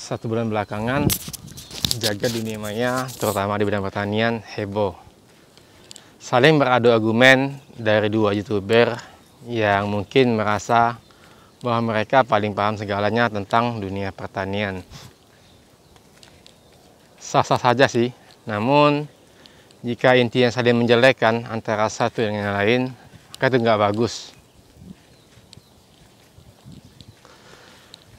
satu bulan belakangan jaga dunia maya terutama di bidang pertanian heboh. Saling beradu argumen dari dua youtuber yang mungkin merasa bahwa mereka paling paham segalanya tentang dunia pertanian. Sah-sah saja sih, namun jika inti yang saling menjelekkan antara satu dengan yang lain, maka itu nggak bagus.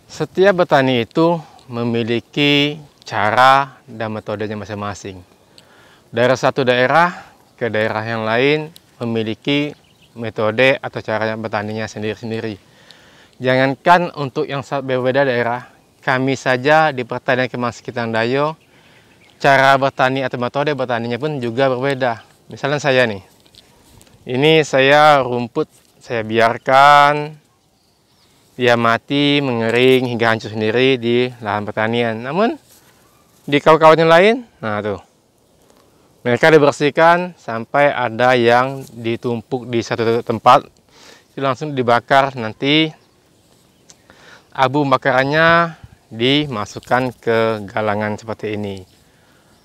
Setiap petani itu memiliki cara dan metodenya masing-masing. Daerah satu daerah ke daerah yang lain memiliki metode atau cara bertaninya sendiri-sendiri. Jangankan untuk yang berbeda daerah, kami saja di pertanian Kemang sekitar Dayo, cara bertani atau metode bertaninya pun juga berbeda. Misalnya saya nih, ini saya rumput saya biarkan dia mati, mengering, hingga hancur sendiri di lahan pertanian. Namun, di kawan-kawan yang lain, nah tuh, mereka dibersihkan sampai ada yang ditumpuk di satu tempat, itu langsung dibakar. Nanti, abu bakarannya dimasukkan ke galangan seperti ini.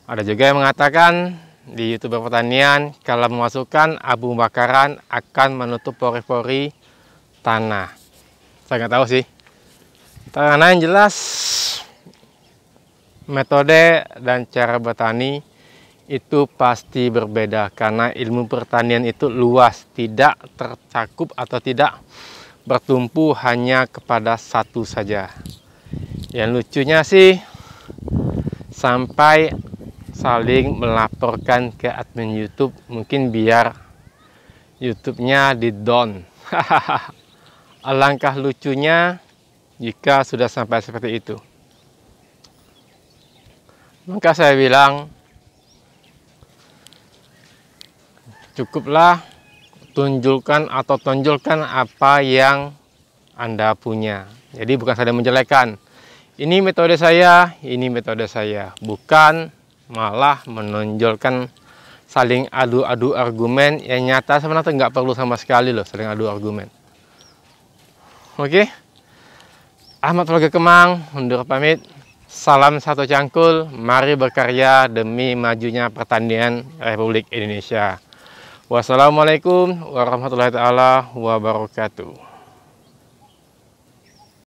Ada juga yang mengatakan di youtuber pertanian, kalau memasukkan abu bakaran akan menutup pori-pori tanah saya nggak tahu sih karena yang jelas metode dan cara bertani itu pasti berbeda karena ilmu pertanian itu luas tidak tercakup atau tidak bertumpu hanya kepada satu saja yang lucunya sih sampai saling melaporkan ke admin YouTube mungkin biar YouTube-nya di down Alangkah lucunya jika sudah sampai seperti itu. Maka saya bilang, cukuplah tunjukkan atau tonjolkan apa yang Anda punya. Jadi bukan saya menjelekan. Ini metode saya, ini metode saya. Bukan malah menonjolkan saling adu-adu argumen yang nyata sebenarnya nggak perlu sama sekali loh saling adu argumen. Oke. Okay? Ahmad Warga Kemang undur pamit. Salam satu cangkul, mari berkarya demi majunya pertanian Republik Indonesia. Wassalamualaikum warahmatullahi taala wabarakatuh.